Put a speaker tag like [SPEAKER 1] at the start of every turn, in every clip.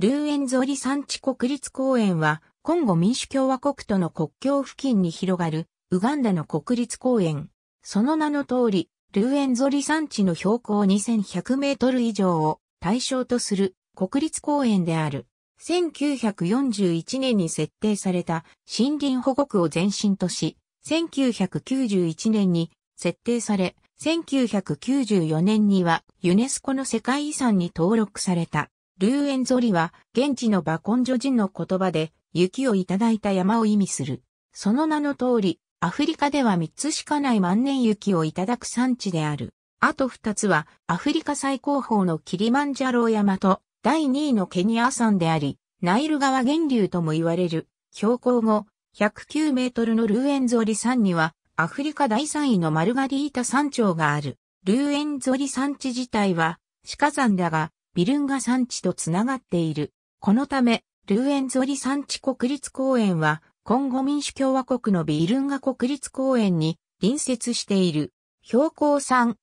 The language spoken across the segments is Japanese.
[SPEAKER 1] ルーエンゾリ山地国立公園は、コンゴ民主共和国との国境付近に広がる、ウガンダの国立公園。その名の通り、ルーエンゾリ山地の標高2100メートル以上を対象とする国立公園である。1941年に設定された森林保護区を前身とし、1991年に設定され、1994年にはユネスコの世界遺産に登録された。ルーエンゾリは、現地のバコンジョ人の言葉で、雪をいただいた山を意味する。その名の通り、アフリカでは3つしかない万年雪をいただく産地である。あと2つは、アフリカ最高峰のキリマンジャロー山と、第2位のケニア山であり、ナイル川源流とも言われる、標高後、109メートルのルーエンゾリ山には、アフリカ第3位のマルガリータ山頂がある。ルーエンゾリ山地自体は、鹿山だが、ビルンガ山地とつながっている。このため、ルーエンゾリ山地国立公園は、今後民主共和国のビルンガ国立公園に隣接している。標高3000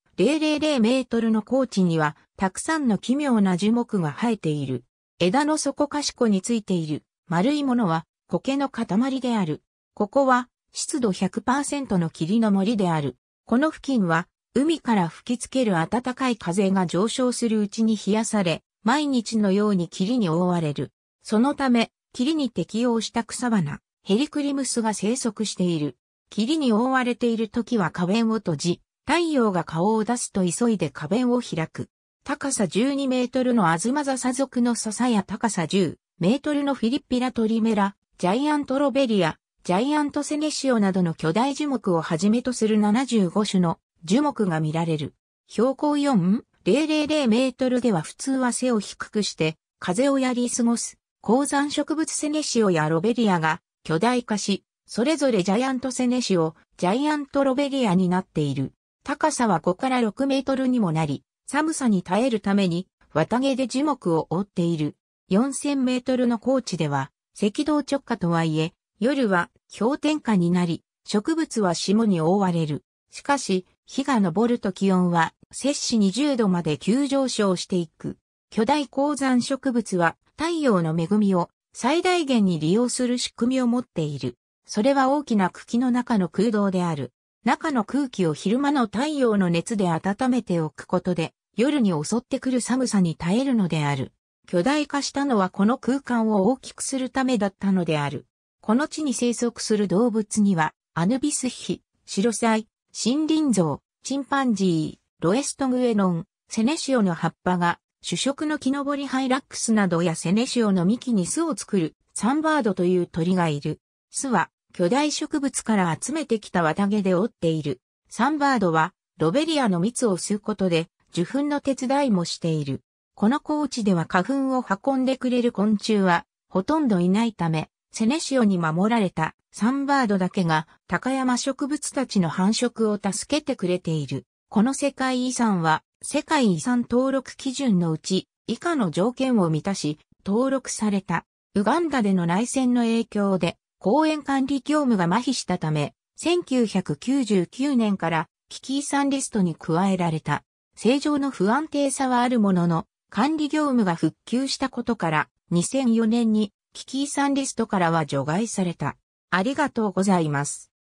[SPEAKER 1] メートルの高地には、たくさんの奇妙な樹木が生えている。枝の底かしこについている丸いものは苔の塊である。ここは湿度100%の霧の森である。この付近は海から吹きつける暖かい風が上昇するうちに冷やされ、毎日のように霧に覆われる。そのため、霧に適応した草花、ヘリクリムスが生息している。霧に覆われている時は花弁を閉じ、太陽が顔を出すと急いで花弁を開く。高さ12メートルのアズマザサ族の笹や高さ10メートルのフィリッピラトリメラ、ジャイアントロベリア、ジャイアントセネシオなどの巨大樹木をはじめとする75種の樹木が見られる。標高4、000メートルでは普通は背を低くして風をやり過ごす。高山植物セネシオやロベリアが巨大化し、それぞれジャイアントセネシオ、ジャイアントロベリアになっている。高さは5から6メートルにもなり、寒さに耐えるために綿毛で樹木を覆っている。4000メートルの高地では、赤道直下とはいえ、夜は氷点下になり、植物は霜に覆われる。しかし、日が昇ると気温は、摂氏20度まで急上昇していく。巨大鉱山植物は、太陽の恵みを最大限に利用する仕組みを持っている。それは大きな茎の中の空洞である。中の空気を昼間の太陽の熱で温めておくことで、夜に襲ってくる寒さに耐えるのである。巨大化したのはこの空間を大きくするためだったのである。この地に生息する動物には、アヌビスヒ、シロサイ、森林像、チンパンジー、ロエストグエノン、セネシオの葉っぱが、主食の木登りハイラックスなどやセネシオの幹に巣を作る、サンバードという鳥がいる。巣は、巨大植物から集めてきた綿毛で折っている。サンバードは、ロベリアの蜜を吸うことで、受粉の手伝いもしている。この高地では花粉を運んでくれる昆虫は、ほとんどいないため、セネシオに守られたサンバードだけが高山植物たちの繁殖を助けてくれている。この世界遺産は世界遺産登録基準のうち以下の条件を満たし登録された。ウガンダでの内戦の影響で公園管理業務が麻痺したため、1999年から危機遺産リストに加えられた。正常の不安定さはあるものの、管理業務が復旧したことから、2004年に危機遺産リストからは除外された。ありがとうございます。